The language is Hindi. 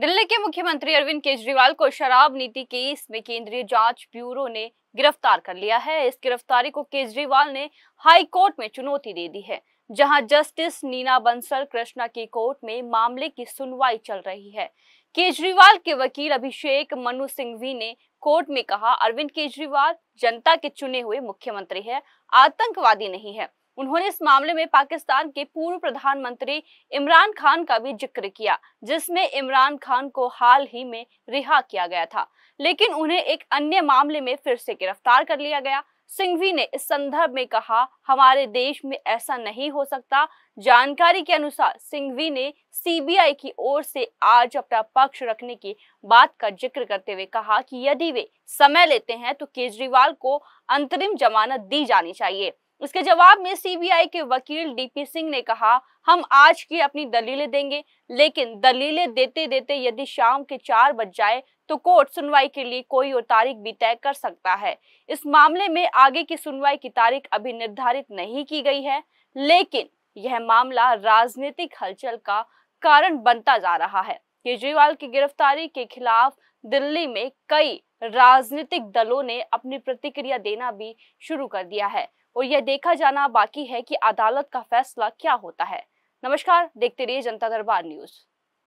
दिल्ली के मुख्यमंत्री अरविंद केजरीवाल को शराब नीति केस में केंद्रीय जांच ब्यूरो ने गिरफ्तार कर लिया है इस गिरफ्तारी को केजरीवाल ने हाई कोर्ट में चुनौती दे दी है जहां जस्टिस नीना बंसल कृष्णा की कोर्ट में मामले की सुनवाई चल रही है केजरीवाल के वकील अभिषेक मनु सिंघवी ने कोर्ट में कहा अरविंद केजरीवाल जनता के चुने हुए मुख्यमंत्री है आतंकवादी नहीं है उन्होंने इस मामले में पाकिस्तान के पूर्व प्रधानमंत्री इमरान खान का भी जिक्र किया जिसमें इमरान खान को हाल ही में रिहा किया गया था लेकिन उन्हें एक अन्य मामले में फिर से गिरफ्तार कर लिया गया सिंघवी ने इस संदर्भ में कहा हमारे देश में ऐसा नहीं हो सकता जानकारी के अनुसार सिंघवी ने सीबीआई की ओर से आज अपना पक्ष रखने की बात का जिक्र करते हुए कहा कि यदि वे समय लेते हैं तो केजरीवाल को अंतरिम जमानत दी जानी चाहिए इसके जवाब में सीबीआई के वकील डीपी सिंह ने कहा हम आज की अपनी दलीलें देंगे लेकिन दलीलें देते देते यदि शाम के चार बज जाए तो कोर्ट सुनवाई के लिए कोई और तारीख भी तय कर सकता है इस मामले में आगे की सुनवाई की तारीख अभी निर्धारित नहीं की गई है लेकिन यह मामला राजनीतिक हलचल का कारण बनता जा रहा है केजरीवाल की गिरफ्तारी के खिलाफ दिल्ली में कई राजनीतिक दलों ने अपनी प्रतिक्रिया देना भी शुरू कर दिया है और यह देखा जाना बाकी है कि अदालत का फैसला क्या होता है नमस्कार देखते रहिए जनता दरबार न्यूज़